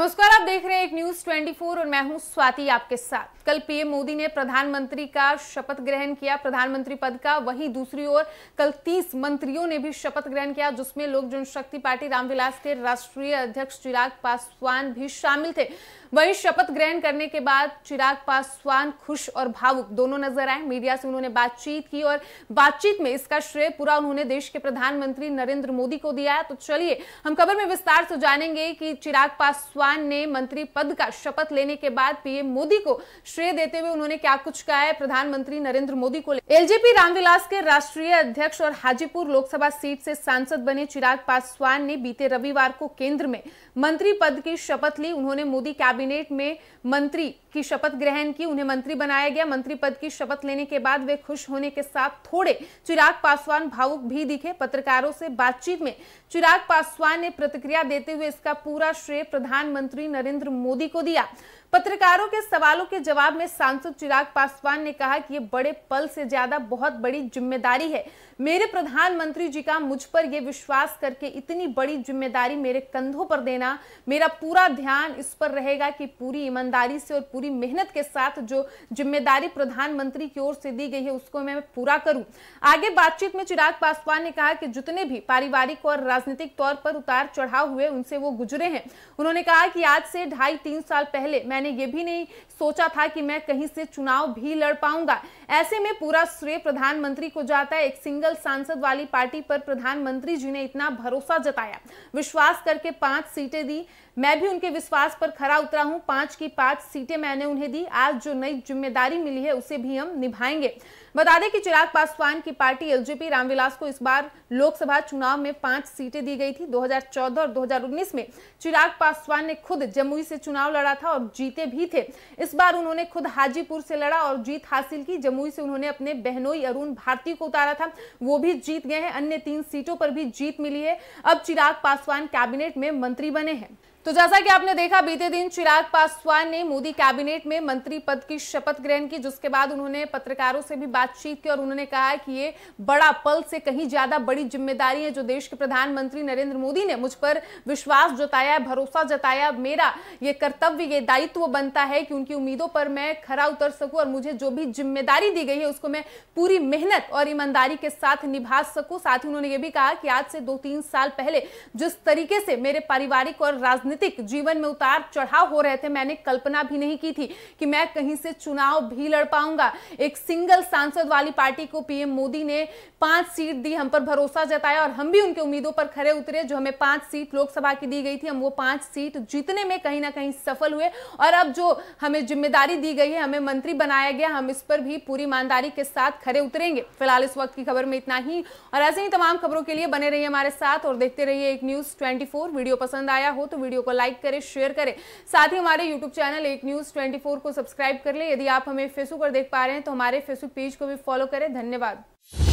नमस्कार आप देख रहे हैं एक न्यूज 24 और मैं हूं स्वाति आपके साथ कल पीएम मोदी ने प्रधानमंत्री का शपथ ग्रहण किया प्रधानमंत्री पद का वहीं दूसरी ओर कल 30 मंत्रियों ने भी शपथ ग्रहण किया जिसमें लोक जनशक्ति पार्टी रामविलास के राष्ट्रीय अध्यक्ष चिराग पासवान भी शामिल थे वहीं शपथ ग्रहण करने के बाद चिराग पासवान खुश और भावुक दोनों नजर आए मीडिया से उन्होंने बातचीत की और बातचीत में इसका श्रेय पूरा उन्होंने देश के प्रधानमंत्री नरेंद्र मोदी को दिया तो चलिए हम खबर में विस्तार से जानेंगे कि चिराग पासवान चौहान ने मंत्री पद का शपथ लेने के बाद पीएम मोदी को श्रेय देते हुए उन्होंने क्या कुछ कहा है प्रधानमंत्री नरेंद्र मोदी को एलजेपी रामविलास के राष्ट्रीय अध्यक्ष और हाजीपुर लोकसभा सीट से सांसद बने चिराग पासवान ने बीते रविवार को केंद्र में मंत्री पद की शपथ ली उन्होंने मोदी कैबिनेट में मंत्री की शपथ ग्रहण की उन्हें मंत्री बनाया गया मंत्री पद की शपथ लेने के बाद वे खुश होने के साथ थोड़े चिराग पासवान भावुक भी दिखे पत्रकारों से बातचीत में चिराग पासवान ने प्रतिक्रिया देते हुए इसका पूरा श्रेय प्रधानमंत्री प्रधानमंत्री नरेंद्र मोदी को दिया पत्रकारों के सवालों के जवाब में सांसद चिराग पासवान ने कहा कि ये बड़े पल से ज्यादा बहुत बड़ी जिम्मेदारी है मेरे प्रधानमंत्री जी का मुझ पर यह विश्वास करके इतनी बड़ी जिम्मेदारी मेरे कंधों पर देना मेरा पूरा ध्यान इस पर रहेगा कि पूरी ईमानदारी से और पूरी मेहनत के साथ जो जिम्मेदारी प्रधानमंत्री की ओर से दी गई है उसको मैं पूरा करूं आगे बातचीत में चिराग पासवान ने कहा कि जितने भी पारिवारिक और राजनीतिक तौर पर उतार चढ़ाव हुए उनसे वो गुजरे हैं उन्होंने कहा कि आज से ढाई तीन साल पहले मैंने ये भी नहीं सोचा था कि मैं कहीं से चुनाव भी लड़ पाऊंगा ऐसे में पूरा श्रेय प्रधानमंत्री को जाता है एक सिंगल सांसद वाली पार्टी पर प्रधानमंत्री जी ने इतना भरोसा जताया विश्वास करके पांच सीटें दी मैं भी उनके विश्वास पर खरा उतरा हूं पांच की पांच सीटें मैंने उन्हें दी आज जो नई जिम्मेदारी मिली है उसे भी हम निभाएंगे बता दें कि चिराग पासवान की पार्टी एलजेपी रामविलास को इस बार लोकसभा चुनाव में पांच सीटें दी गई थी 2014 और 2019 में चिराग पासवान ने खुद जमुई से चुनाव लड़ा था और जीते भी थे इस बार उन्होंने खुद हाजीपुर से लड़ा और जीत हासिल की जमुई से उन्होंने अपने बहनोई अरुण भारती को उतारा था वो भी जीत गए हैं अन्य तीन सीटों पर भी जीत मिली है अब चिराग पासवान कैबिनेट में मंत्री बने हैं तो जैसा कि आपने देखा बीते दिन चिराग पासवान ने मोदी कैबिनेट में मंत्री पद की शपथ ग्रहण की जिसके बाद उन्होंने पत्रकारों से भी बातचीत की और उन्होंने कहा कि ये बड़ा पल से कहीं ज्यादा बड़ी जिम्मेदारी है जो देश के प्रधानमंत्री नरेंद्र मोदी ने मुझ पर विश्वास जताया भरोसा जताया मेरा ये कर्तव्य ये दायित्व बनता है कि उनकी उम्मीदों पर मैं खरा उतर सकूँ और मुझे जो भी जिम्मेदारी दी गई है उसको मैं पूरी मेहनत और ईमानदारी के साथ निभा सकूँ साथ ही उन्होंने ये भी कहा कि आज से दो तीन साल पहले जिस तरीके से मेरे पारिवारिक और राजनीतिक राजनीतिक जीवन में उतार चढ़ाव हो रहे थे मैंने कल्पना भी नहीं की थी कि मैं कहीं से चुनाव भी लड़ पाऊंगा एक सिंगल सांसद वाली पार्टी को पीएम मोदी ने पांच सीट दी हम पर भरोसा जताया और हम भी उनके उम्मीदों पर खड़े उतरे जो हमें पांच सीट लोकसभा की दी गई थी हम वो पांच सीट जीतने में कहीं ना कहीं सफल हुए और अब जो हमें जिम्मेदारी दी गई है हमें मंत्री बनाया गया हम इस पर भी पूरी ईमानदारी के साथ खड़े उतरेंगे फिलहाल इस वक्त की खबर में इतना ही और ऐसे ही तमाम खबरों के लिए बने रहिए हमारे साथ और देखते रहिए एक न्यूज ट्वेंटी वीडियो पसंद आया हो तो वीडियो वीडियो को लाइक करें शेयर करें साथ ही हमारे यूट्यूब चैनल एक न्यूज़ ट्वेंटी को सब्सक्राइब कर लें यदि आप हमें फेसबुक पर देख पा रहे हैं तो हमारे फेसबुक पेज को भी फॉलो करें धन्यवाद